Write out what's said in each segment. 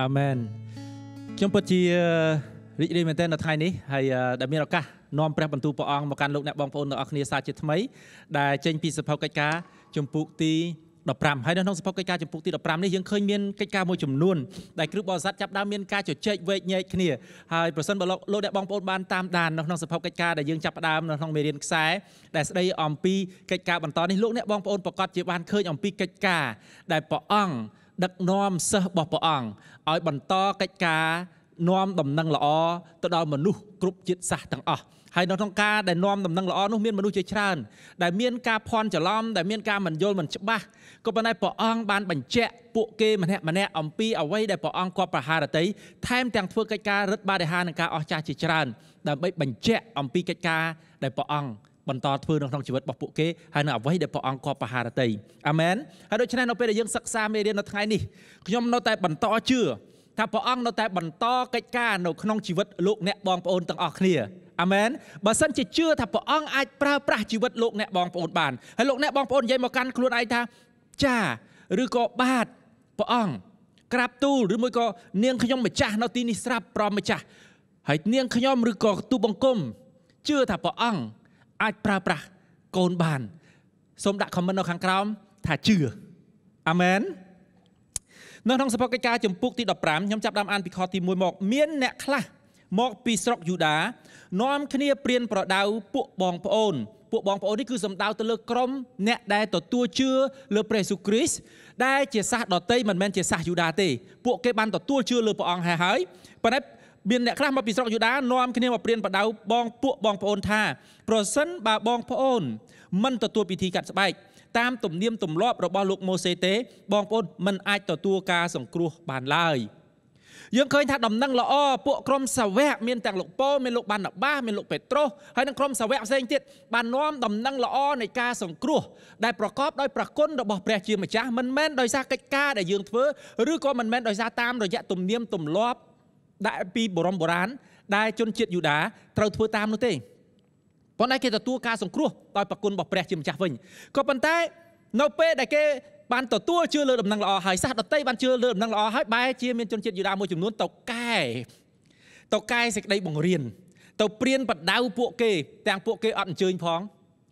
អាមែនខ្ញុំពិតជារីករាយមែនទែននៅថ្ងៃនេះហើយដែលមានឱកាសនាំព្រះបន្ទូលព្រះអង្គមកកាន់លោកអ្នកបងប្អូនទាំងអស់គ្នាសាជាថ្មី ដែលចេញ ពីសភៅកិច្ចការចម្ពោះទី15ហើយនៅក្នុងសភៅកិច្ចការចម្ពោះទី15នេះយើងឃើញមានកិច្ចការមួយចំនួនដែលគ្រឹះបរិស័ទចាប់ដើមមានការជជែកវែកញែកគ្នាហើយប្រសិនបើលោកលោកអ្នកបងប្អូនបានតាមដាននៅក្នុងសភៅកិច្ចការដែលយើងចាប់ផ្ដើមនៅក្នុងមេរៀនខ្សែដែលស្ដីអំពីកិច្ចការបន្តនេះលោកអ្នកបងប្អូនប្រកាសជាបានឃើញអំពីកិច្ចការដែលព្រះអង្គដឹកនាំសិស្សរបស់ព្រះអង្គឲ្យបន្តកិច្ចការនាំដំណឹងល្អទៅដល់មនុស្សគ្រប់ជាតិសាសន៍ទាំងអស់ហើយនៅក្នុងការដែលនាំដំណឹងល្អនោះមានមនុស្សជាច្រើនដែលមានការភ័ន្តច្រឡំដែលមានការមិនយល់មិនច្បាស់ក៏ប៉ុន្តែព្រះអង្គបានបញ្ជាក់ពួកគេម្នាក់ម្នាក់អំពីអ្វីដែលព្រះអង្គគាត់ប្រហារតីថែមទាំងធ្វើកិច្ចការរឹតបារិហារនឹងការអស្ចារ្យជាច្រើនដើម្បីបញ្ជាក់អំពីកិច្ចការដែលព្រះអង្គបន្តធ្វើនៅក្នុងជីវិតរបស់ពួកគេហើយនៅអ្វីដែលព្រះអង្គគាត់ប្រហារតីអាមែនហើយដូច្នេះនៅពេលដែលយើងសិក្សាមេរៀននៅថ្ងៃនេះខ្ញុំនៅតែបន្តជឿថាព្រះអង្គនៅតែបន្តកិច្ចការនៅក្នុងជីវិតលោកអ្នកបងប្អូនទាំងអស់គ្នាអាមែនបើសិនជាជឿថាព្រះអង្គអាចប្រើប្រាស់ជីវិតលោកអ្នកបងប្អូនបានហើយលោកអ្នកបងប្អូននិយាយមកកាន់ខ្លួនឯងថាចា ឬក៏បាទព្រះអង្គក្រាបទូលឬមួយក៏នាងខ្ញុំម្ចាស់នៅទីនេះស្រាប់ប្រមម្ចាស់ហើយនាងខ្ញុំឬក៏ទូបង្គំជឿថាព្រះអង្គអាចប្រើប្រាស់កូនបានសូមដាក់ comment នៅខាងក្រោមថាជឿអាមែននៅក្នុងសភកិច្ចការចម្ពោះទី15ខ្ញុំចាប់ដើមអានពីខទី1មក មានអ្នកខ្លះមកពីស្រុកយូដានាំគ្នា ព្រៀនប្រដៅ ពួកបងប្អូនពួកបងប្អូននេះគឺសំដៅទៅលើក្រុម អ្នកដែលទទួលជឿលើព្រះយេស៊ូវគ្រីស្ទដែលជាសាសដតីមិនមែនជាសាសយូដាទេ ពួកគេបានទទួលជឿលើព្រះអង្គហើយប៉ុន្តែមានអ្នកខ្លះមកពីស្រុកយូដានាំគ្នាមកព្រានបដៅបងពួកបងប្អូនថាប្រសិនបើបងប្អូនមិនទទួលពិធីកាត់ស្បែកតាមទំនៀមទម្លាប់របស់លោកម៉ូសេទេបងប្អូនមិនអាចទទួលការសង្គ្រោះបានឡើយយើងឃើញថាដំណឹងល្អពួកក្រុមសាវកមានទាំងលោកប៉ូមានលោកបានណបាមានលោកពេត្រុសហើយនិងក្រុមសាវកផ្សេងទៀតបាននាំដំណឹងល្អនៃការសង្គ្រោះដែលប្រកបដោយប្រគុណរបស់ព្រះជាម្ចាស់មិនមែនដោយសារកិច្ចការដែលយើងធ្វើឬក៏មិនមែនដោយសារតាមរយៈទំនៀមទម្លាប់ដាក់ពីបរមបុរាណដែលជនជាតិយូដាត្រូវធ្វើតាមនោះទេប៉ុន្តែគេទទួលការសង្គ្រោះដោយប្រគុណរបស់ព្រះជាម្ចាស់វិញក៏ប៉ុន្តែនៅពេលដែលគេបានទទួលជឿលើដំណឹងល្អហើយសាសដតីបានជឿលើដំណឹងល្អហើយបែរជាមានជនជាតិយូដាមួយចំនួនទៅកែទៅកែសេចក្តីបង្រៀនទៅព្រៀនបដៅពួកគេទាំងពួកគេអត់អញ្ជើញផង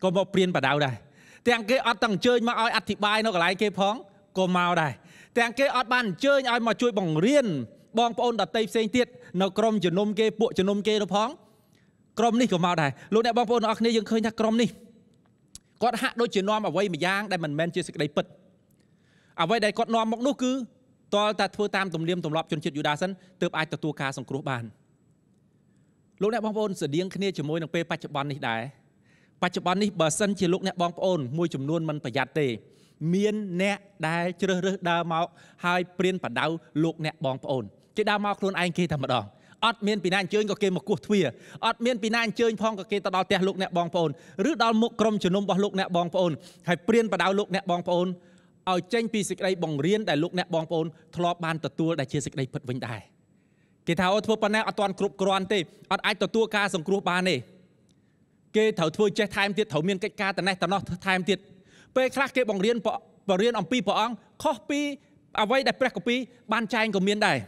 ក៏មកព្រៀនបដៅដែរទាំងគេអត់ទាំងអញ្ជើញមកឲ្យអធិប្បាយនៅកន្លែងគេផងក៏មកដែរទាំងគេអត់បានអញ្ជើញឲ្យមកជួយបង្រៀនបងប្អូនដតីផ្សេងទៀតនៅក្រុមជំនុំគេពួកជំនុំគេនោះផងក្រុមនេះក៏មកដែរលោកអ្នកបងប្អូនទាំងអស់គ្នាយើងឃើញថាក្រុមនេះគាត់ហាក់ដូចជានាំអ្វីមួយយ៉ាង ដែលមិនមែនជាសេចក្តីពិតអ្វីដែលគាត់នាំមកនោះ គឺតលតែធ្វើតាមទំនៀមទម្លាប់ជនជាតិយូដាសិនទើបអាចទទួលការសង្គ្រោះបានលោកអ្នកបងប្អូនស្តៀងគ្នាជាមួយនឹងពេលបច្ចុប្បន្ននេះដែរបច្ចុប្បន្ននេះបើសិនជាលោកអ្នកបងប្អូនមួយចំនួនមិនប្រយ័ត្នទេ មានអ្នកដែលជ្រើសរើសដើរមកហើយព្រៀនបដៅ លោកអ្នកបងប្អូនគេដើរមកខ្លួនឯងគេតែម្ដងអត់មានពីណាអញ្ជើញក៏គេមកគោះទ្វារអត់មានពីណាអញ្ជើញផងក៏គេទៅដល់ផ្ទះលោកអ្នកបងប្អូនឬដល់មុខក្រុមជំនុំរបស់លោកអ្នកបងប្អូនហើយព្រានបដៅលោកអ្នកបងប្អូនឲ្យចេញពីសេចក្តីបង្រៀនដែលលោកអ្នកបងប្អូនធ្លាប់បានទទួលដែលជាសេចក្តីពិតវិញដែរគេថាអូធ្វើប៉ុណ្ណេះអត់ទាន់គ្រប់គ្រាន់ទេអត់អាចទទួលការសង្គ្រោះបានទេគេត្រូវធ្វើចេះថែមទៀតត្រូវមានកិច្ចការតណេះតណោះថែមទៀតពេលខ្លះគេបង្រៀនបរៀនអំពីព្រះអង្គខុសពីអ្វីដែលព្រះគម្ពីរបានចែងក៏មានដែរ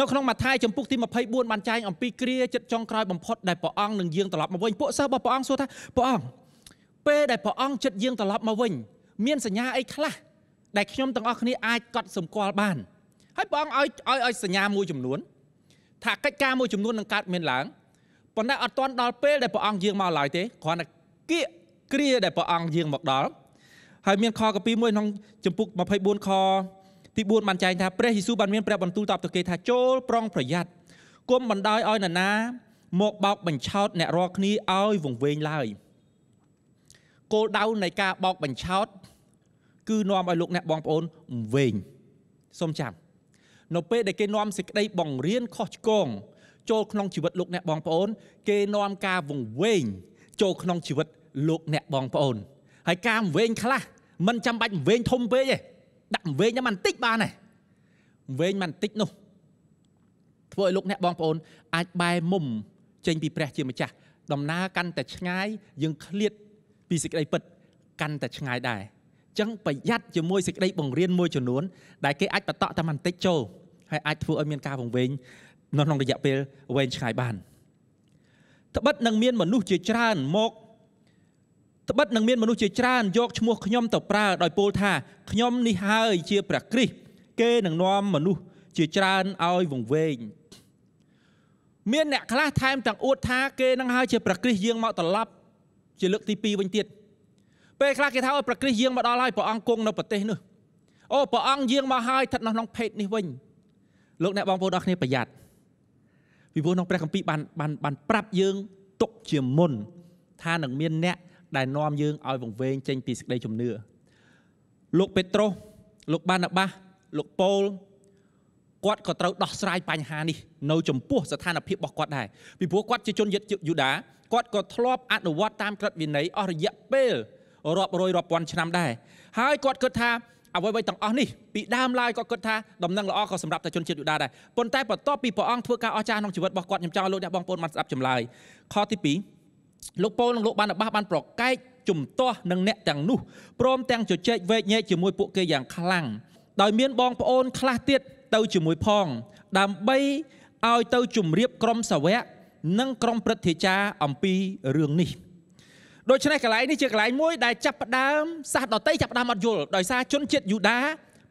នៅក្នុងម៉ាថាយចំពុកទី24បានចែងអំពីគ្រាចិត្តចុងក្រោយបំផុតដែលព្រះអង្គនឹងយាងត្រឡប់មកវិញពួកសិស្សរបស់ព្រះអង្គសួរថាព្រះអង្គពេលដែលព្រះអង្គចិត្តយាងត្រឡប់មកវិញមានសញ្ញាអីខ្លះដែលខ្ញុំទាំងអស់គ្នាអាចកត់សម្គាល់បានហើយព្រះអង្គឲ្យឲ្យឲ្យសញ្ញាមួយចំនួនថាកិច្ចការមួយចំនួននឹងកើតមានឡើងប៉ុន្តែអត់ទាន់ដល់ពេលដែលព្រះអង្គយាងមកឡើយទេគ្រាន់តែគៀកគ្រាដែលព្រះអង្គយាងមកដល់ហើយមានខកពីមួយក្នុងចម្ពុក24ខទី4បានចែងថាព្រះយេស៊ូវបានមានព្រះបន្ទូលតបទៅគេថាចូលប្រុងប្រយ័ត្នគុំបណ្ដោយឲ្យនរណាមកបោកបញ្ឆោត អ្នករាល់គ្នាឲ្យវង្វេងឡើយគោលដៅនៃការបោកបញ្ឆោតគឺនាំឲ្យលោកអ្នកបងប្អូនវែងសូមចាំនៅពេលដែលគេនាំសេចក្តីបង្រៀនខុសឆ្គងចូលក្នុងជីវិតលោក អ្នកបងប្អូន គេនាំការវង្វេងចូលក្នុងជីវិតលោក អ្នកបងប្អូន ហើយការវង្វេងខ្លះមិនចាំបាច់វង្វេងធំពេកទេដាក់វែងតែបន្តិចបានហើយវែងបន្តិចនោះធ្វើឲ្យលោកអ្នកបងប្អូនអាចបែរមុំ ចេញ ពីព្រះជាម្ចាស់ដំណើរកាន់តែឆ្ងាយយើងឃ្លាត ពីសេចក្តីពិត កាន់តែឆ្ងាយដែរចឹងប្រយ័ត្នជាមួយសេចក្តីបង្រៀនមួយចំនួនដែលគេអាចបតក់តែបន្តិចចូលហើយអាចធ្វើឲ្យមានការវង្វេងនៅក្នុងរយៈពេលវែងឆ្ងាយបានត្បិតនឹងមានមនុស្សជាច្រើនមកត្បិតនឹងមានមនុស្សជាច្រើនយកឈ្មោះខ្ញុំទៅប្រើដោយពោលថាខ្ញុំនេះហើយជាព្រះគ្រីស្ទគេនឹងនាំមនុស្សជាច្រើនឲ្យវង្វេងមានអ្នកខ្លះថែមទាំងអួតថាគេនឹងហើយជាព្រះគ្រីស្ទយាងមកត្រឡប់ជាលើកទី2វិញទៀតពេលខ្លះគេថាអូព្រះគ្រីស្ទយាងមកដល់ហើយព្រះអង្គគង់នៅប្រទេសនោះអូព្រះអង្គយាងមកហើយស្ថិតនៅក្នុងភេទនេះវិញលោកអ្នកបងប្អូនអរគ្នាប្រយ័ត្នពីព្រោះក្នុងព្រះគម្ពីរបានបានបានប្រាប់យើងទុកជាមុន ថានឹងមានអ្នកដែលនាំយើងឲ្យវង្វេងចេញពីសេចក្តីជំនឿលោកពេត្រុសលោកបាណាបាសលោកប៉ូលគាត់ក៏ត្រូវដោះស្រាយបញ្ហានេះនៅចំពោះស្ថានភាពរបស់គាត់ដែរពីព្រោះគាត់ជាជនយូដាគាត់ក៏ធ្លាប់អនុវត្តតាមក្រឹតវិន័យអស់រយៈពេល រាប់រយរាប់ពាន់ឆ្នាំដែរហើយគាត់គិតថាអ្វីៗទាំងអស់នេះពីដើមឡើយគាត់គិតថាដំណឹងល្អក៏សម្រាប់តែជនជាតិយូដាដែរប៉ុន្តែបន្ទាប់ពីព្រះអង្គធ្វើការអស្ចារ្យក្នុងជីវិតរបស់គាត់ខ្ញុំចង់ឲ្យលោកអ្នកបងប្អូនបានស្ដាប់ចម្លើយខទី2លោកពូនិងលោកបានបាសបានប្រកែកជំទាស់នឹងអ្នកទាំងនោះព្រមទាំងជជែកវែកញែកជាមួយពួកគេយ៉ាងខ្លាំងដោយមានបងប្អូន ខ្លះទៀតទៅ ជាមួយផង ដើម្បីឲ្យទៅជំរាបក្រុមសាវកនិងក្រុមព្រឹទ្ធាចារ្យអំពីរឿងនេះ ដូច្នេះកន្លែងនេះជាកន្លែងមួយដែលចាប់ផ្ដើមសាសដតីចាប់ផ្ដើមអត់យល់ដោយសារជនជាតិយូដា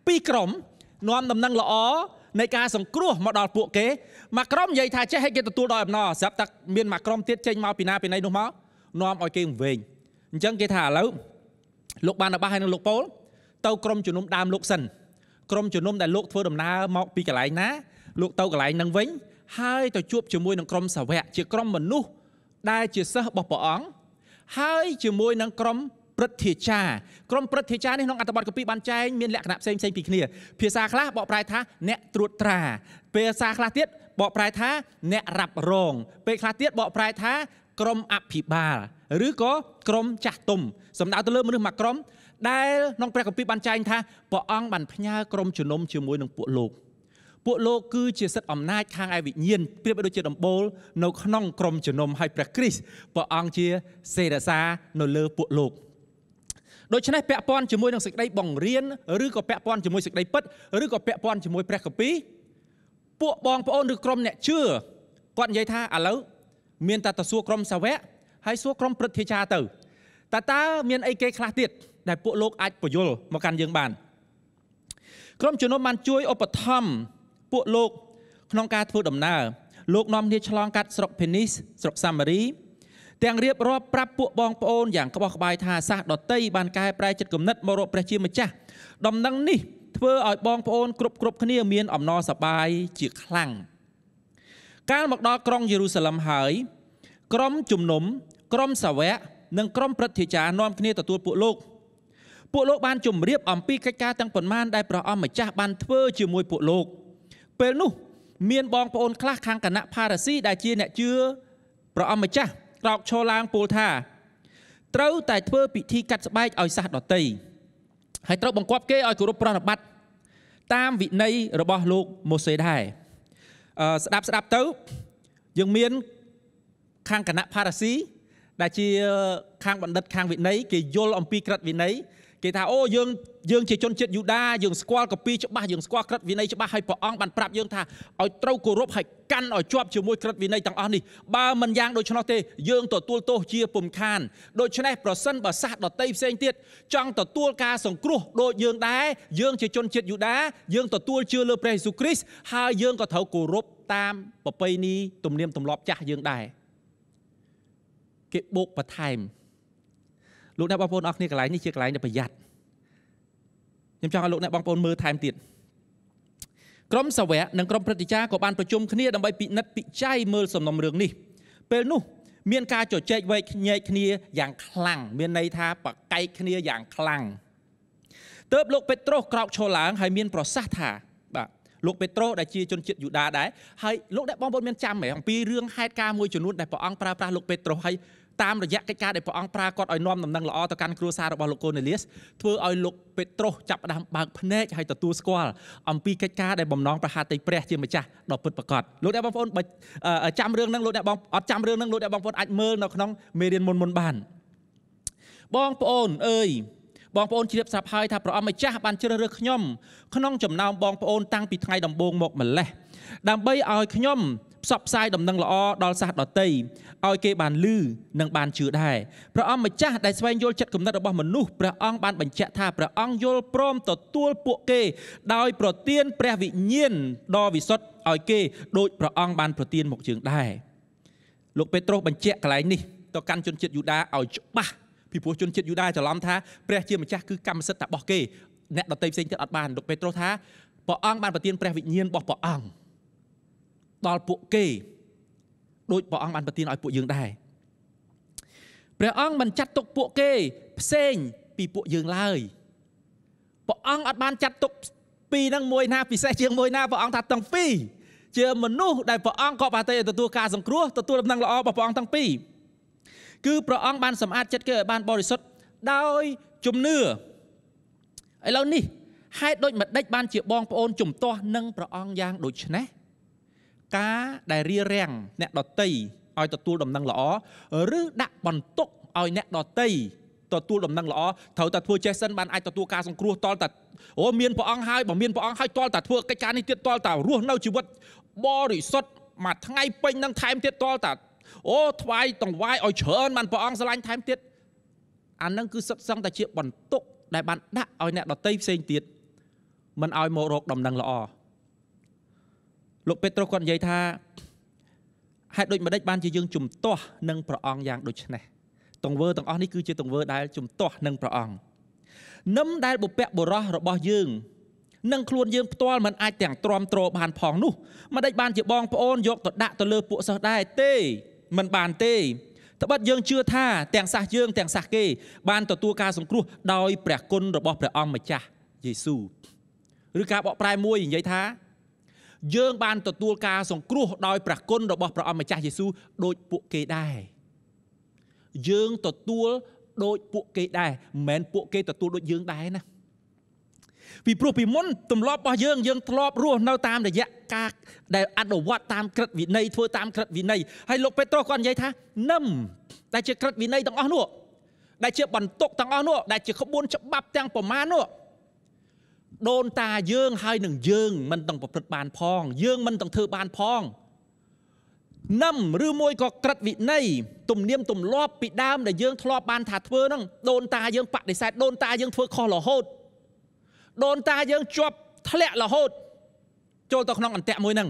ពីរក្រុមនាំដំណឹងល្អនៃការសង្គ្រោះមកដល់ពួកគេមួយក្រុមនិយាយថាចេះឲ្យគេទទួលដោយអំណរស្រាប់តែមានមួយក្រុមទៀតចេញមកពីណាពីណីនោះមកនាំឲ្យគេវិញអញ្ចឹងគេថាឥឡូវលោកបានរបស់ហើយនឹងលោកប៉ូលទៅក្រុមជំនុំដើមលោកសិន ក្រុមជំនុំដែលលោកធ្វើដំណើរមកពីកន្លែងណាលោកទៅកន្លែងនឹងវិញ ហើយទៅជួបជាមួយនឹងក្រុមសាវកជាក្រុមមនុស្សដែលជាសិស្សរបស់ព្រះអង្គហើយជាមួយនឹងក្រុមព្រឹទ្ធាចារ្យក្រុមព្រឹទ្ធាចារ្យនេះក្នុងអត្ថបទកពីបានចែងមានលក្ខណៈផ្សេងផ្សេងពីគ្នាភាសាខ្លះបកប្រែថាអ្នកត្រួតត្រាភាសាខ្លះទៀតបកប្រែថាអ្នករ៉ាប់រង ពេលខ្លះទៀតបកប្រែថា ក្រមអភិបាលឬក៏ក្រមចាស់ទុំសំដៅទៅលើមនុស្សមួយក្រុមដែលក្នុងព្រះគម្ពីរបានចែងថាព្រះអង្គបានផ្ញើក្រុមជំនុំជាមួយនឹងពួកលោកពួកលោកគឺជាសិទ្ធិអំណាចខាងឯវិញ្ញាណប្រៀបដូចជាដំបូល នៅក្នុងក្រុមជំនុំហើយព្រះគ្រីស្ទព្រះអង្គជាសេរសានៅលើពួកលោកដូច្នេះពាក់ព័ន្ធជាមួយនឹងសេចក្តីបង្រៀនឬក៏ពាក់ព័ន្ធជាមួយសេចក្តីពិតឬក៏ពាក់ព័ន្ធជាមួយព្រះគម្ពីរពួកបងប្អូនឬក្រុមអ្នកជឿគាត់និយាយថាឥឡូវមានតែទៅសួរក្រុមសាវកហើយសួរក្រុមព្រឹទ្ធាចារ្យទៅតើតើមានអីគេខ្លះទៀតដែលពួកលោកអាចពយល់មកកាន់យើងបានក្រុមជំនុំបានជួយឧបត្ថម្ភពួកលោក ក្នុងការធ្វើដំណើរលោកនាំគ្នាឆ្លងកាត់ស្រុកភេនីសស្រុកសាម៉ារីទាំងរៀបរាប់ប្រាប់ពួកបងប្អូនយ៉ាងក្បោះក្បាយថាសាសដតីបានកែប្រែចិត្តគំនិតមករកព្រះជាម្ចាស់ដំណឹងនេះធ្វើឲ្យបងប្អូនគ្រប់គ្រប់គ្នាមានអំណរសប្បាយជាខ្លាំងកាលមកដល់ក្រុងយេរូសាឡឹមហើយ ក្រុមជំនុំ ក្រុមសាវកនិងក្រុមព្រឹទ្ធាចារ្យនាំគ្នាទទួលពួកលោកពួកលោកបានជម្រាប អំពីកិច្ចការទាំងប៉ុន្មានដែលព្រះអង្គម្ចាស់បានធ្វើជាមួយពួកលោកពេលនោះ មានបងប្អូនខ្លះខាងគណៈផារ៉ាស៊ីដែលជាអ្នកជឿព្រះអង្គម្ចាស់ក្រោកឈរឡើងពោលថាត្រូវតែធ្វើពិធីកាត់ស្បែកឲ្យសះដតីហើយត្រូវបង្គាប់គេឲ្យគោរពប្រតិបត្តិតាមវិន័យរបស់លោកម៉ូសេដែរអឺស្ដាប់ស្ដាប់ទៅ យើងមានខាងគណៈផារ៉ាស៊ីដែលជាខាងបណ្ឌិតខាងវិន័យគេយល់អំពីក្រឹតវិន័យគេថាអូយើងយើងជាជនជាតិយូដាយើងស្គាល់កាពីច្បាស់យើងស្គាល់ក្រឹតវិន័យច្បាស់ហើយព្រះអង្គបានប្រាប់យើងថាឲ្យត្រូវគោរពហើយកាន់ឲ្យជាប់ជាមួយក្រឹតវិន័យទាំងអស់នេះបើមិនយ៉ាងដូច្នោះទេយើង ទទួលទោសជាពុំខាន ដូច្នេះប្រសិនបើសាសដតីផ្សេងទៀតចង់ទទួលការសង្គ្រោះដូចយើងដែរយើងជាជនជាតិយូដាយើងទទួលជឿលើព្រះយេស៊ូវគ្រីស្ទហើយយើងក៏ត្រូវគោរពតាមប្រពៃណីទំនៀមទម្លាប់ចាស់យើងដែរគេបូកបន្ថែមលោកអ្នកបងប្អូនអស់គ្នាកន្លែងនេះជាកន្លែងដែលប្រយ័ត្នខ្ញុំចង់ឲ្យលោកអ្នកបងប្អូនមើលថែមទៀតក្រុមសាវកនិងក្រុមព្រឹទ្ធាចារ្យក៏បានប្រជុំគ្នាដើម្បីពិនិត្យពិច័យមើលសំណុំរឿងនេះពេលនោះ មានការជជែកវែកញែកគ្នាយ៉ាងខ្លាំងមានន័យថាបកែកគ្នាយ៉ាងខ្លាំងទើបលោកពេត្រុសក្រោកឈរឡើងហើយមាន ប្រសាសន៍ថាលោកពេត្រូដែលជាជនជាតិយូដាដែរហើយលោកដែលបងប្អូនមានចាំហ៎អំពីរឿងហេតុការណ៍មួយចំនួនដែលព្រះអង្គប្រើប្រាស់លោកពេត្រូហើយតាមរយៈកិច្ចការដែលព្រះអង្គប្រើគាត់ឲ្យនាំដំណឹងល្អទៅកាន់គ្រួសាររបស់លោកកូនេលៀសធ្វើឲ្យលោកពេត្រុសចាប់ផ្ដើមបើកភ្នែកហើយទទួលស្គាល់អំពីកិច្ចការដែលបំណងប្រហាតេព្រះជាម្ចាស់ដ៏ពិតប្រាកដលោកអ្នកបងប្អូនបើចាំរឿងហ្នឹងលោកអ្នកបងអត់ចាំរឿងហ្នឹងលោកអ្នកបងប្អូនអាចមើលនៅក្នុងមេរៀនមុនមុនបានបងប្អូនអើយបងប្អូនជ្រាបស្រាប់ហើយថាព្រះអង្គម្ចាស់បានជ្រើសរើសខ្ញុំក្នុងចំណោមបងប្អូនតាំងពីថ្ងៃដំបូងមកម្លេះដើម្បីឲ្យខ្ញុំផ្សព្វផ្សាយដំណឹងល្អដល់សាសដតីឲ្យគេបានលឺនិងបានជឿដែរព្រះអង្គម្ចាស់ដែលស្វែងយល់ចិត្តគំនិតរបស់មនុស្សព្រះអង្គបានបញ្ជាក់ថាព្រះអង្គយល់ព្រមទទួលពួកគេ ដោយប្រទានព្រះវិញ្ញាណដ៏វិសុទ្ធឲ្យគេដូចព្រះអង្គបានប្រទានមកយើងដែរលោកពេត្រុសបញ្ជាក់កន្លែងនេះទៅកាន់ជនជាតិយូដាឲ្យច្បាស់ពីព្រោះជនជាតិយូដាច្រឡំថាព្រះជាម្ចាស់គឺកម្មសិទ្ធិតែរបស់គេអ្នកដតីផ្សេងទៀតអត់បានលោកពេត្រុសថាព្រះអង្គបានប្រទានព្រះវិញ្ញាណរបស់ព្រះអង្គដល់ពួកគេដោយព្រះអង្គបានប្រទានឲ្យពួកយើងដែរព្រះអង្គមិនចាត់ទុកពួកគេផ្សេងពីពួកយើងឡើយព្រះអង្គអត់បានចាត់ទុកពីរនឹងមួយណាពិសេសជាងមួយណាព្រះអង្គថាទាំងពីរជាមនុស្សដែលព្រះអង្គក៏បានទទួលការសង្គ្រោះទទួលដំណឹងល្អរបស់ព្រះអង្គទាំងពីរគឺព្រះអង្គបានសម្អាតចិត្តគេឲ្យបានបរិសុទ្ធដោយជំនឿឥឡូវនេះហេតុដូចម្ដេចបានជាបងប្អូនជំទាស់នឹងព្រះអង្គយ៉ាងដូចនេះការដែលរៀបរៀងអ្នកដតីឲ្យទទួលដំណឹងល្អឬដាក់បន្ទុកឲ្យអ្នកដតីទទួលដំណឹងល្អត្រូវតែធ្វើចេះសិនបានអាចទទួលការសង្គ្រោះតលតែអូមានព្រះអង្គហើយបើមានព្រះអង្គហើយតលតែធ្វើកិច្ចការនេះទៀតតលតែរស់នៅជីវិតបរិសុទ្ធមួយថ្ងៃពេញនឹងថែមទៀតតលតែអូថ្វាយតង្វាយឲ្យច្រើនបានព្រះអង្គស្រឡាញ់ថែមទៀតអានឹងគឺសិតសឹងតែជាបន្ទុកដែលបានដាក់ឲ្យអ្នកដតីផ្សេងទៀតមិនឲ្យមករកដំណឹងល្អលោកពេត្រុសគាត់និយាយថាហេតុដូចម្ដេចបានជាយើងជំទាស់នឹងព្រះអង្គយ៉ាងដូចនេះទង្វើទាំងអស់នេះគឺជាទង្វើដែលជំទាស់នឹងព្រះអង្គនឹមដែលបុព្វបុរសរបស់យើងនឹងខ្លួនយើងផ្ទាល់មិនអាចទាំងទ្រាំទ្របាន ផងនោះមិនដេចបានជាបងប្អូនយកទៅដាក់ទៅលើពួកសិស្សដែរទេមិនបានទេត្បិតយើងជឿថាទាំងសះយើង ទាំងសះគេបានទទួលការសង្គ្រោះ ដោយព្រះគុណរបស់ព្រះអង្គម្ចាស់យេស៊ូវឬការបកប្រែមួយនិយាយថាយើងបានទទួលការសង្គ្រោះដោយព្រះគុណរបស់ព្រះអង្គម្ចាស់យេស៊ូវដោយពួកគេដែរយើងទទួលដោយពួកគេដែរមិនមែនពួកគេទទួលដូចយើងដែរណាពីព្រោះពីមុនទម្លាប់របស់យើងយើងធ្លាប់រស់នៅតាមរយៈការដែលអនុវត្តតាមក្រឹតវិន័យធ្វើតាមក្រឹតវិន័យហើយលោកពេត្រុសគាត់និយាយថានឹមដែលជាក្រឹតវិន័យទាំងអស់នោះដែលជាបន្ទុកទាំងអស់នោះដែលជាក្បួនច្បាប់ទាំងប្រមាណនោះដូនតាយើងហើយនឹងយើងមិនទាំងប្រព្រឹត្តបានផង យើងមិនទាំងធ្វើបានផងនឹមឬមួយក៏ក្រឹតវិន័យទំនៀមទម្លាប់ពីដើមដែលយើងធ្លាប់បានថាធ្វើហ្នឹងដូនតាយើងបដិសេធដូនតាយើងធ្វើខុសរហូតដូនតាយើងជាប់ធ្លាក់រហូត ចូលទៅក្នុងអន្តៈមួយហ្នឹង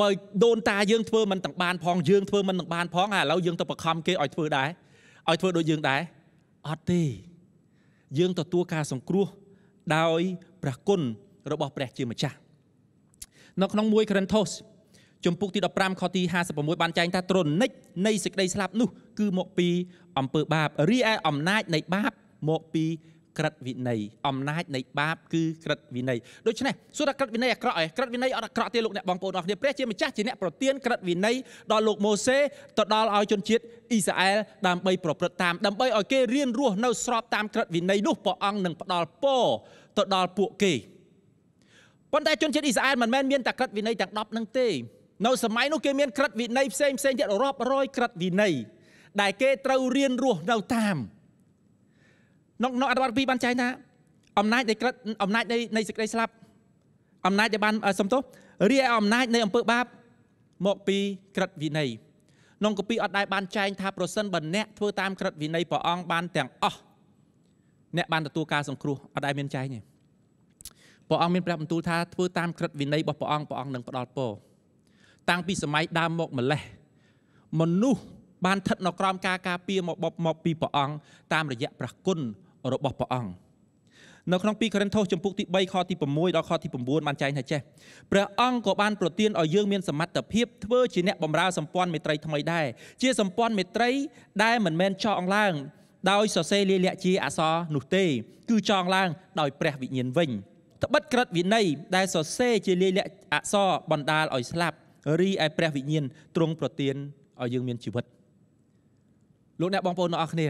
បើដូនតាយើងធ្វើមិនទាំងបាន ផងយើងធ្វើមិនទាំងបានផងឥឡូវយើងទៅបង្ខំគេឲ្យធ្វើដែរឲ្យធ្វើដូចយើងដែរអត់ទេយើងទទួលការសង្គ្រោះដោយព្រះគុណរបស់ព្រះជាម្ចាស់នៅក្នុង1ករិនថូសជំពូកទី15ខទី56បានចែងថាទ្រនិចនៃសេចក្តីស្លាប់នោះគឺមកពី អំពើបាបរីឯអំណាចនៃបាបមកពីក្រិតវិន័យអំណាចនៃបាបគឺក្រិតវិន័យដូច្នេះសួរថាក្រិតវិន័យអាក្រក់ឯងក្រិតវិន័យអត់អាក្រក់ទេលោកអ្នកបងប្អូនអរគ្នាព្រះជាម្ចាស់ជាអ្នកប្រទានក្រិតវិន័យដល់លោកម៉ូសេទៅដល់ឲ្យជនជាតិអ៊ីស្រាអែលដើម្បីប្រព្រឹត្តតាមដើម្បីឲ្យគេរៀនរស់នៅស្របតាមក្រិតវិន័យនោះព្រះអង្គនឹងផ្ដល់ពរទៅដល់ពួកគេប៉ុន្តែជនជាតិអ៊ីស្រាអែលមិនមែនមានតែក្រិតវិន័យទាំង10នឹងទេ នៅសម័យនោះគេមានក្រិតវិន័យផ្សេងផ្សេងទៀតរាប់រយក្រិតវិន័យដែលគេត្រូវរៀនរស់នៅតាមក្នុងអត្ថបទ2បានចែងថាអំណាចនៃក្រិតអំណាចនៃនៃសេចក្តីស្លាប់អំណាចដែលបានសំទោសរីឯអំណាចនៃអំពើបាប មកពីក្រិតវិន័យក្នុងកាពីអត់ដែលបានចែងថាប្រសិនបើអ្នកធ្វើតាមក្រិតវិន័យព្រះអង្គបានទាំងអស់អ្នកបានទទួលការសង្គ្រោះអត់ដែលមានចែងទេព្រះអង្គមានប្រាប់បន្ទូលថាធ្វើតាមក្រិតវិន័យរបស់ព្រះអង្គព្រះអង្គនឹងផ្ដល់ពរតាំងពីសម័យដើមមកម្លេះមនុស្សបានស្ថិតនៅក្រោមការការពារមកបបមកពីព្រះអង្គតាមរយៈព្រះគុណរបស់ព្រះអង្គនៅក្នុង2កូរិនថូសចំពុកទី3ខទី6ដល់ខទី9បានចែងថាចេះព្រះអង្គក៏បានប្រទានឲ្យយើងមានសមត្ថភាពធ្វើជាអ្នកបម្រើសម្ព័ន្ធមេត្រីថ្មីដែរជាសម្ព័ន្ធមេត្រី ដែលមិនមែនចោះអង្ឡើងដោយសរសេរលាលក្ខជាអសរនោះទេ គឺចងឡើង ដោយព្រះវិញ្ញាណវិញត្បិតក្រិតវិន័យដែលសរសេរជាលាលក្ខអសរបណ្ដាលឲ្យស្លាប់ រីឯព្រះវិញ្ញាណទ្រង់ប្រទានឲ្យយើងមានជីវិតលោកអ្នកបងប្អូនទាំងអស់គ្នា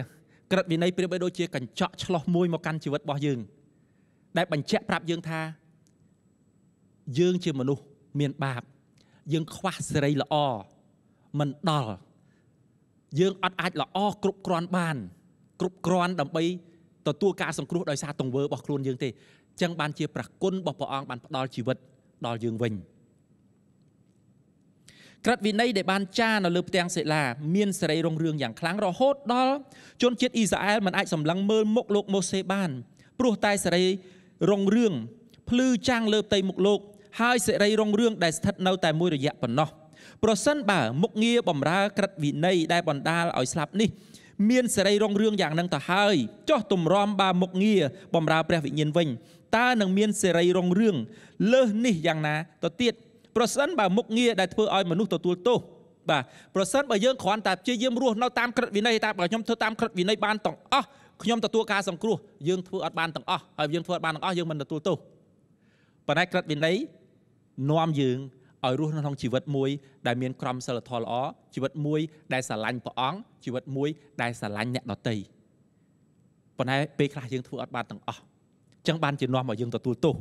ក្រិតវិន័យប្រៀបបីដូចជាកញ្ចក់ឆ្លោះមួយមកកាន់ជីវិតរបស់យើង ដែលបញ្ជាក់ប្រាប់យើងថា យើងជាមនុស្សមានបាប យើងខ្វះសេរីល្អមិនដល់យើងអត់អាចល្អគ្រប់គ្រាន់បាន គ្រប់គ្រាន់ដើម្បីទទួលការសង្គ្រោះដោយសារទង្វើរបស់ខ្លួនយើងទេចឹងបានជាប្រគុណរបស់ព្រះអង្គបានផ្ដល់ជីវិតដល់យើងវិញ។ក្រឹតវិន័យដែលបានចារនៅលើផ្ទាំងសិលាមានសេរីរុងរឿងយ៉ាងខ្លាំងរហូតដល់ជនជាតិអ៊ីស្រាអែលមិនអាចសម្លឹងមើលមុខលោកម៉ូសេបានព្រោះតែសេរីរុងរឿងភ្លឺចាំងលើផ្ទៃមុខលោក ហើយសេរីរុងរឿងដែលស្ថិតនៅតែមួយរយៈប៉ុណ្ណោះប្រសិនបើមុខងារបំរើក្រឹតវិន័យដែលបណ្ដាលឲ្យស្លាប់នេះ មានសេរីរុងរឿងយ៉ាងនឹងទៅហើយចោះទម្រាំបាមុខងារបំរើព្រះវិញ្ញាណវិញតើនឹងមានសេរីរុងរឿងលើសនេះយ៉ាងណាទៅទៀតប្រសិនបើមុខងារដែលធ្វើឲ្យមនុស្សទទួលទោសបាទ ប្រសិនបើយើងគ្រាន់តែព្យាយាមរស់នៅតាមក្រឹតវិន័យតែបើខ្ញុំធ្វើតាមក្រឹតវិន័យបានទាំងអស់ខ្ញុំទទួលការសង្គ្រោះយើងធ្វើអត់បានទាំងអស់ហើយយើងធ្វើអត់បានទាំងអស់យើងមិនទទួលទោសប៉ុន្តែក្រឹតវិន័យនាំយើងឲ្យរស់នៅក្នុងជីវិតមួយដែលមានក្រមសីលធម៌ល្អជីវិតមួយដែលស្រឡាញ់ព្រះអង្គជីវិតមួយដែលស្រឡាញ់អ្នកដទៃប៉ុន្តែពេលខ្លះយើងធ្វើអត់បានទាំងអស់អញ្ចឹងបានជានាំឲ្យយើងទទួលទោស